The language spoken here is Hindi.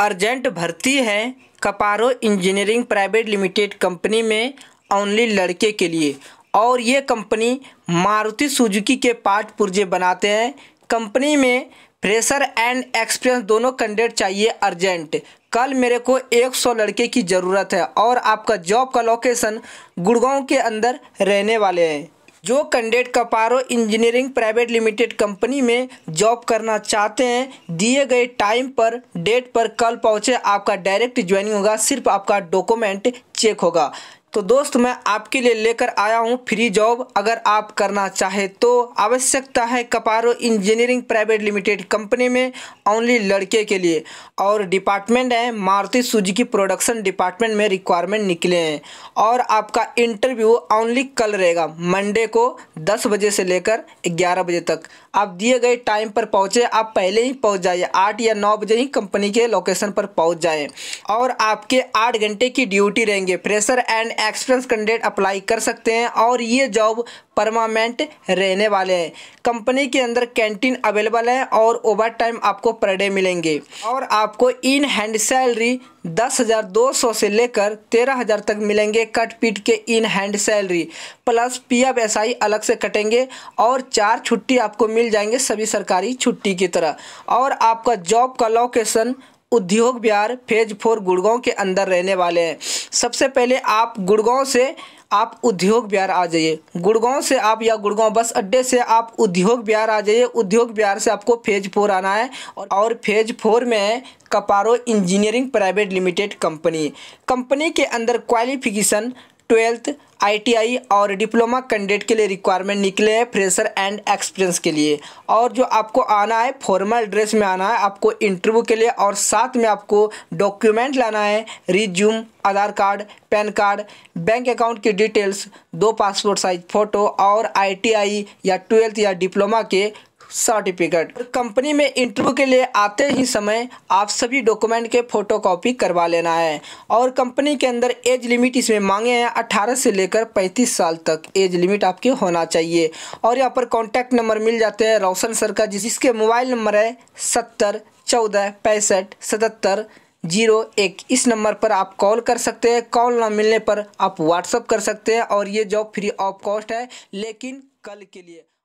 अर्जेंट भर्ती है Caparo engineering private limited company में ओनली लड़के के लिए और ये कंपनी मारुति सुजुकी के पार्ट पुर्जे बनाते हैं कंपनी में प्रेशर एंड एक्सपीरियंस दोनों कैंडिडेट चाहिए अर्जेंट कल मेरे को 100 लड़के की ज़रूरत है और आपका जॉब का लोकेशन गुड़गांव के अंदर रहने वाले हैं जो candidate Caparo engineering private limited company में जॉब करना चाहते हैं दिए गए टाइम पर डेट पर कल पहुंचे आपका डायरेक्ट ज्वाइनिंग होगा सिर्फ आपका डॉक्यूमेंट चेक होगा तो दोस्त मैं आपके लिए लेकर आया हूँ फ्री जॉब अगर आप करना चाहे तो आवश्यकता है Caparo engineering private limited company में ओनली लड़के के लिए और डिपार्टमेंट है मारुति सुजुकी प्रोडक्शन डिपार्टमेंट में रिक्वायरमेंट निकले हैं और आपका इंटरव्यू ओनली कल रहेगा मंडे को दस बजे से लेकर ग्यारह बजे तक आप दिए गए टाइम पर पहुँचे आप पहले ही पहुँच जाइए आठ या नौ बजे ही कंपनी के लोकेशन पर पहुँच जाएँ और आपके आठ घंटे की ड्यूटी रहेंगे fresher and experience candidate apply कर सकते हैं और ये जॉब परमानेंट रहने वाले हैं कंपनी के अंदर कैंटीन अवेलेबल है और ओवर टाइम आपको पर डे मिलेंगे और आपको इन हैंड सैलरी दस हज़ार दो सौ से लेकर तेरह हज़ार तक मिलेंगे कट पीट के in hand salary plus P F E S अलग से कटेंगे और चार छुट्टी आपको मिल जाएंगे सभी सरकारी छुट्टी की तरह और आपका जॉब का लोकेशन उद्योग बिहार फेज फोर गुड़गांव के अंदर रहने वाले हैं सबसे पहले आप गुड़गांव से आप उद्योग बिहार आ जाइए गुड़गांव से आप या गुड़गांव बस अड्डे से आप उद्योग बिहार आ जाइए उद्योग बिहार से आपको फेज फोर आना है और फेज फोर में है Caparo engineering private limited company company के अंदर क्वालिफिकेशन ट्वेल्थ आईटीआई और डिप्लोमा कैंडिडेट के लिए रिक्वायरमेंट निकले हैं फ्रेशर एंड एक्सपीरियंस के लिए और जो आपको आना है फॉर्मल ड्रेस में आना है आपको इंटरव्यू के लिए और साथ में आपको डॉक्यूमेंट लाना है resume Aadhaar card PAN card bank account की डिटेल्स दो पासपोर्ट साइज फ़ोटो और आईटीआई या ट्वेल्थ या डिप्लोमा के सर्टिफिकेट कंपनी में इंटरव्यू के लिए आते ही समय आप सभी डॉक्यूमेंट के फोटोकॉपी करवा लेना है और कंपनी के अंदर एज लिमिट इसमें मांगे हैं 18 से लेकर 35 साल तक एज लिमिट आपके होना चाहिए और यहाँ पर कॉन्टैक्ट नंबर मिल जाते हैं रोशन सर का जिसके मोबाइल नंबर है सत्तर चौदह पैंसठ सतहत्तर जीरो एक इस नंबर पर आप कॉल कर सकते हैं कॉल ना मिलने पर आप व्हाट्सअप कर सकते हैं और ये जॉब फ्री ऑफ कॉस्ट है लेकिन कल के लिए